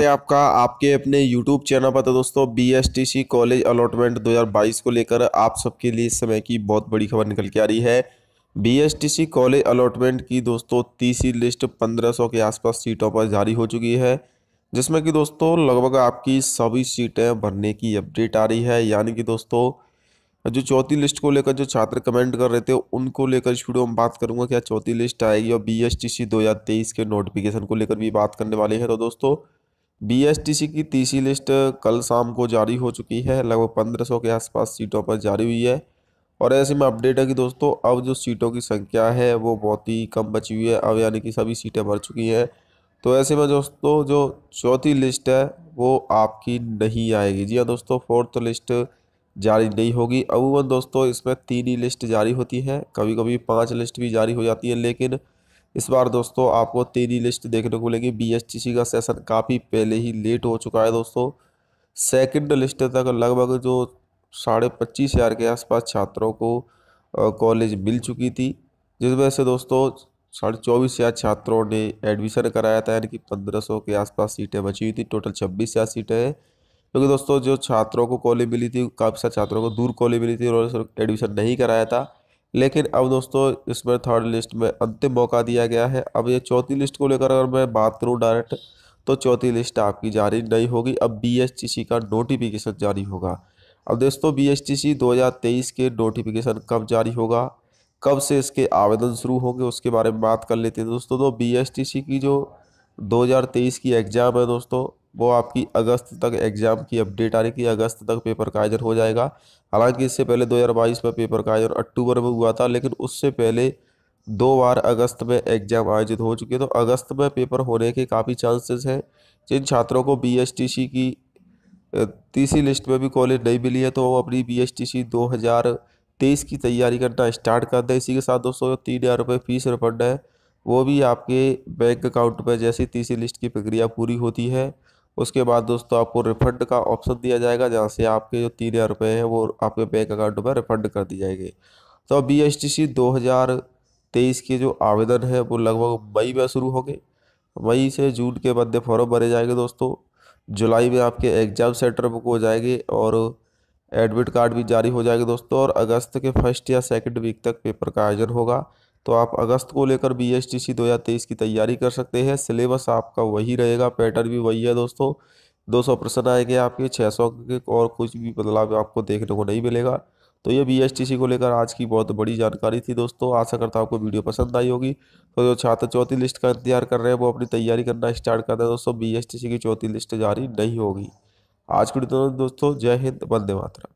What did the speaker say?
है आपका आपके अपने YouTube चैनल पर तो दोस्तों बी कॉलेज अलॉटमेंट 2022 को लेकर आप सबके लिए इस समय की बहुत बड़ी खबर निकल के आ रही है बी कॉलेज अलॉटमेंट की दोस्तों तीसरी लिस्ट 1500 के आसपास सीटों पर जारी हो चुकी है जिसमें कि दोस्तों लगभग आपकी सभी सीटें भरने की अपडेट आ रही है यानी कि दोस्तों जो चौथी लिस्ट को लेकर जो छात्र कमेंट कर रहे थे उनको लेकर इस वीडियो में बात करूंगा क्या चौथी लिस्ट आएगी और बी एस टी सी दो हज़ार तेईस के नोटिफिकेशन को लेकर भी बात करने वाले हैं तो दोस्तों बीएसटीसी की तीसरी लिस्ट कल शाम को जारी हो चुकी है लगभग पंद्रह सौ के आसपास सीटों पर जारी हुई है और ऐसे में अपडेट है कि दोस्तों अब जो सीटों की संख्या है वो बहुत ही कम बची हुई है अब यानी कि सभी सीटें भर चुकी हैं तो ऐसे में दोस्तों जो चौथी लिस्ट है वो आपकी नहीं आएगी जी हाँ दोस्तों फोर्थ लिस्ट जारी नहीं होगी अमूमन दोस्तों इसमें तीन ही लिस्ट जारी होती है कभी कभी पाँच लिस्ट भी जारी हो जाती है लेकिन इस बार दोस्तों आपको तेरी लिस्ट देखने को मिलेगी बी का सेशन काफ़ी पहले ही लेट हो चुका है दोस्तों सेकंड लिस्ट तक लगभग जो साढ़े पच्चीस हज़ार के आसपास छात्रों को कॉलेज मिल चुकी थी जिस वजह से दोस्तों साढ़े चौबीस हज़ार छात्रों ने एडमिशन कराया था यानी कि पंद्रह सौ के आसपास सीटें बची हुई थी टोटल छब्बीस हज़ार सीटें हैं क्योंकि दोस्तों जो छात्रों को कॉलेज मिली थी काफ़ी सारे छात्रों को दूर कॉलेज मिली थी उन्होंने एडमिशन नहीं कराया था लेकिन अब दोस्तों इसमें थर्ड लिस्ट में अंतिम मौका दिया गया है अब ये चौथी लिस्ट को लेकर अगर मैं बात करूँ डायरेक्ट तो चौथी लिस्ट आपकी जारी नहीं होगी अब बी का नोटिफिकेशन जारी होगा अब दोस्तों बी 2023 के नोटिफिकेशन कब जारी होगा कब से इसके आवेदन शुरू होंगे उसके बारे में बात कर लेते हैं दोस्तों तो बी की जो 2023 की एग्ज़ाम है दोस्तों वो आपकी अगस्त तक एग्ज़ाम की अपडेट आ रही थी अगस्त तक पेपर का आयोजन हो जाएगा हालांकि इससे पहले 2022 में पेपर का आयोजन अक्टूबर में हुआ था लेकिन उससे पहले दो बार अगस्त में एग्ज़ाम आयोजित हो चुके तो अगस्त में पेपर होने के काफ़ी चांसेस हैं जिन छात्रों को बी की तीसरी लिस्ट में भी कॉलेज नहीं मिली है तो वो अपनी बी एस टी सी दो हज़ार तेईस की तैयारी करना स्टार्ट कर दें इसी के साथ दोस्तों तीन हज़ार रुपये फीस रिफंड है वो भी आपके बैंक अकाउंट पर जैसी तीसरी लिस्ट की प्रक्रिया पूरी होती है उसके बाद दोस्तों आपको रिफंड का ऑप्शन दिया जाएगा जहाँ से आपके जो तीन हज़ार रुपये हैं वो आपके बैंक अकाउंट में रिफंड कर दी जाएगी तो बी एस टी सी दो हज़ार तेईस के जो आवेदन है वो लगभग मई में शुरू होंगे मई से जून के मध्य फॉर्म भरे जाएंगे दोस्तों जुलाई में आपके एग्ज़ाम सेंटर बुक हो जाएंगे और एडमिट कार्ड भी जारी हो जाएंगे दोस्तों और अगस्त के फर्स्ट या सेकेंड वीक तक पेपर का आयोजन होगा तो आप अगस्त को लेकर बी एस टी सी दो हज़ार तेईस की तैयारी कर सकते हैं सिलेबस आपका वही रहेगा पैटर्न भी वही है दोस्तों दो सौ प्रश्न आएंगे आपके छः सौ के और कुछ भी बदलाव आपको देखने को नहीं मिलेगा तो ये बी एस टी सी को लेकर आज की बहुत बड़ी जानकारी थी दोस्तों आशा करता आपको वीडियो पसंद आई होगी तो जो छात्र चौथी लिस्ट का इंतजार कर रहे हैं वो अपनी तैयारी करना स्टार्ट कर रहे हैं दोस्तों बी एस टी सी की चौथी लिस्ट जारी नहीं होगी आज के दोस्तों जय हिंद वंदे मातरम